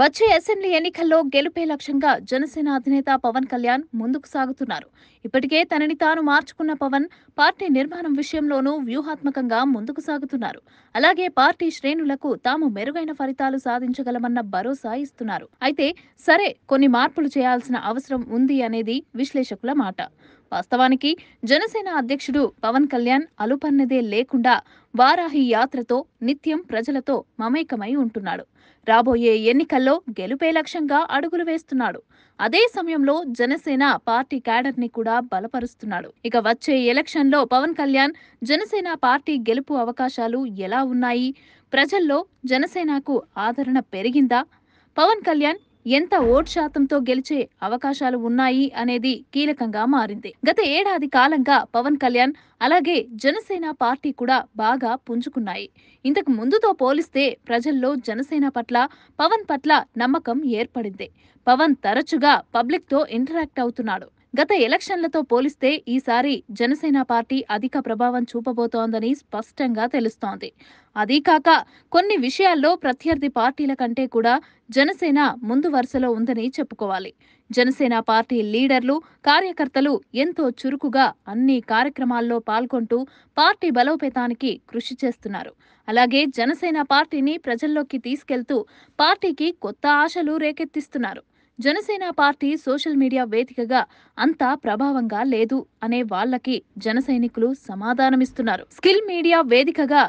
వచ్చే అసెంబ్లీ ఎన్నికల్లో గెలుపే లక్ష్యంగా జనసేన అధినేత పవన్ కళ్యాణ్ ముందుకు సాగుతున్నారు ఇప్పటికే తనని తాను మార్చుకున్న పవన్ పార్టీ నిర్మాణం విషయంలోనూ వ్యూహాత్మకంగా ముందుకు సాగుతున్నారు అలాగే పార్టీ శ్రేణులకు తాము మెరుగైన ఫలితాలు సాధించగలమన్న భరోసా ఇస్తున్నారు అయితే సరే కొన్ని మార్పులు చేయాల్సిన అవసరం ఉంది అనేది విశ్లేషకుల మాట వాస్తవానికి జనసేన అధ్యక్షుడు పవన్ కళ్యాణ్ అలుపన్నదే లేకుండా వారాహి యాత్రతో నిత్యం ప్రజలతో మమేకమై ఉంటున్నాడు రాబోయే ఎన్నికల్లో గెలుపే లక్ష్యంగా అడుగులు వేస్తున్నాడు అదే సమయంలో జనసేన పార్టీ క్యాడర్ ని కూడా బలపరుస్తున్నాడు ఇక వచ్చే ఎలక్షన్లో పవన్ కళ్యాణ్ జనసేన పార్టీ గెలుపు అవకాశాలు ఎలా ఉన్నాయి ప్రజల్లో జనసేనకు ఆదరణ పెరిగిందా పవన్ కళ్యాణ్ ఎంత ఓట్ శాతంతో గెలిచే అవకాశాలు ఉన్నాయి అనేది కీలకంగా మారింది గత ఏడాది కాలంగా పవన్ కళ్యాణ్ అలాగే జనసేన పార్టీ కూడా బాగా పుంజుకున్నాయి ఇంతకు ముందుతో పోలిస్తే ప్రజల్లో జనసేన పట్ల పవన్ పట్ల నమ్మకం ఏర్పడింది పవన్ తరచుగా పబ్లిక్తో ఇంటరాక్ట్ అవుతున్నాడు గత ఎలక్షన్లతో పోలిస్తే ఈసారి జనసేన పార్టీ అధిక ప్రభావం చూపబోతోందని స్పష్టంగా తెలుస్తోంది అదీకాక కొన్ని విషయాల్లో ప్రత్యర్థి పార్టీల కంటే కూడా జనసేన ముందు వరుసలో ఉందని చెప్పుకోవాలి జనసేన పార్టీ లీడర్లు కార్యకర్తలు ఎంతో చురుకుగా అన్ని కార్యక్రమాల్లో పాల్గొంటూ పార్టీ బలోపేతానికి కృషి చేస్తున్నారు అలాగే జనసేన పార్టీని ప్రజల్లోకి తీసుకెళ్తూ పార్టీకి కొత్త ఆశలు రేకెత్తిస్తున్నారు జనసేన పార్టీ సోషల్ మీడియా వేదికగా అంత ప్రభావంగా లేదు అనే వాళ్లకి జనసైనికులు సమాధానమిస్తున్నారు స్కిల్ మీడియా వేదికగా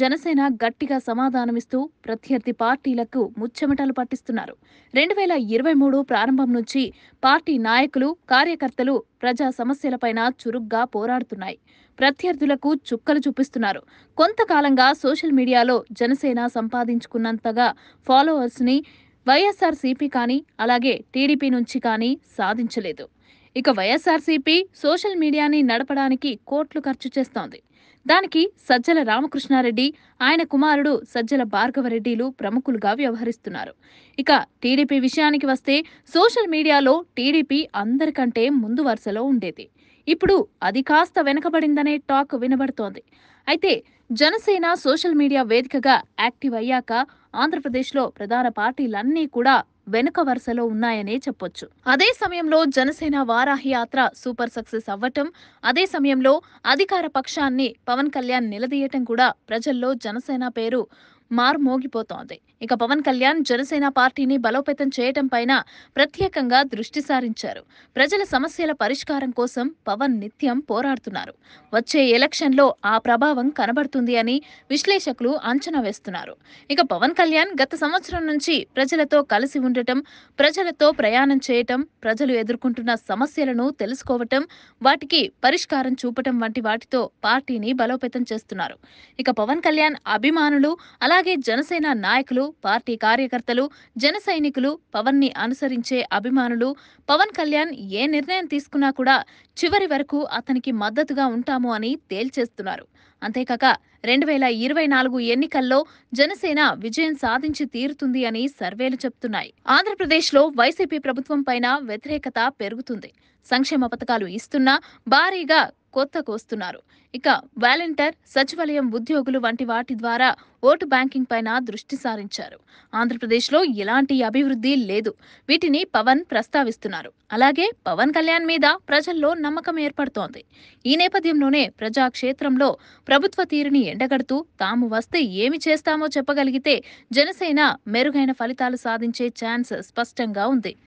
జనసేన గట్టిగా సమాధానమిస్తూ ప్రత్యర్థి పార్టీలకు ముచ్చెమటలు పట్టిస్తున్నారు రెండు వేల ఇరవై మూడు ప్రారంభం నుంచి పార్టీ నాయకులు కార్యకర్తలు ప్రజా సమస్యలపైన చురుగ్గా పోరాడుతున్నాయి ప్రత్యర్థులకు చుక్కలు చూపిస్తున్నారు కొంతకాలంగా సోషల్ మీడియాలో జనసేన సంపాదించుకున్నంతగా ఫాలోవర్స్ని వైఎస్ఆర్సీపీ కానీ అలాగే టీడీపీ నుంచి కానీ సాధించలేదు ఇక వైఎస్ఆర్సీపీ సోషల్ మీడియాని నడపడానికి కోట్లు ఖర్చు చేస్తోంది దానికి సజ్జల రామకృష్ణారెడ్డి ఆయన కుమారుడు సజ్జల భార్గవరెడ్డిలు ప్రముఖులుగా వ్యవహరిస్తున్నారు ఇక టీడీపీ విషయానికి వస్తే సోషల్ మీడియాలో టీడీపీ అందరికంటే ముందు వరుసలో ఉండేది ఇప్పుడు అది కాస్త వెనకబడిందనే టాక్ వినబడుతోంది అయితే జనసేన సోషల్ మీడియా వేదికగా యాక్టివ్ అయ్యాక ఆంధ్రప్రదేశ్లో ప్రధాన పార్టీలన్నీ కూడా వెనుక వరుసలో ఉన్నాయనే చెప్పొచ్చు అదే సమయంలో జనసేన వారాహి యాత్ర సూపర్ సక్సెస్ అవ్వటం అదే సమయంలో అధికార పక్షాన్ని పవన్ కళ్యాణ్ నిలదీయటం కూడా ప్రజల్లో జనసేన పేరు మోగిపోతోంది ఇక పవన్ కళ్యాణ్ జనసేన పార్టీని బలోపేతం చేయటం పైన ప్రత్యేకంగా దృష్టి సారించారు ప్రజల సమస్యల పరిష్కారం కోసం పవన్ నిత్యం పోరాడుతున్నారు వచ్చే ఎలక్షన్లో ఆ ప్రభావం కనబడుతుంది అని విశ్లేషకులు అంచనా వేస్తున్నారు ఇక పవన్ కళ్యాణ్ గత సంవత్సరం నుంచి ప్రజలతో కలిసి ఉండటం ప్రజలతో ప్రయాణం చేయటం ప్రజలు ఎదుర్కొంటున్న సమస్యలను తెలుసుకోవటం వాటికి పరిష్కారం చూపటం వంటి వాటితో పార్టీని బలోపేతం చేస్తున్నారు ఇక పవన్ కళ్యాణ్ అభిమానులు అలా అలాగే జనసేన నాయకులు పార్టీ కార్యకర్తలు జన సైనికులు పవన్ ని అనుసరించే అభిమానులు పవన్ కళ్యాణ్ ఏ నిర్ణయం తీసుకున్నా కూడా చివరి వరకు అతనికి మద్దతుగా ఉంటాము అని తేల్చేస్తున్నారు అంతేకాక రెండు వేల ఇరవై నాలుగు ఎన్నికల్లో జనసేన విజయం సాధించి తీరుతుంది అని సర్వేలు చెబుతున్నాయి ఆంధ్రప్రదేశ్లో వైసీపీ ప్రభుత్వం పైన వ్యతిరేకత పెరుగుతుంది సంక్షేమ పథకాలు ఇస్తున్నా భారీగా కొత్త కోస్తున్నారు ఇక వాలంటీర్ సచివాలయం ఉద్యోగులు వంటి వాటి ద్వారా ఓటు బ్యాంకింగ్ పైన దృష్టి సారించారు ఆంధ్రప్రదేశ్లో ఎలాంటి అభివృద్ధి లేదు వీటిని పవన్ ప్రస్తావిస్తున్నారు అలాగే పవన్ కళ్యాణ్ మీద ప్రజల్లో నమ్మకం ఏర్పడుతోంది ఈ నేపథ్యంలోనే ప్రజాక్షేత్రంలో ప్రభుత్వ తీరుని ఎండగడుతూ తాము వస్తే ఏమి చేస్తామో చెప్పగలిగితే జనసేన మెరుగైన ఫలితాలు సాధించే ఛాన్స్ స్పష్టంగా ఉంది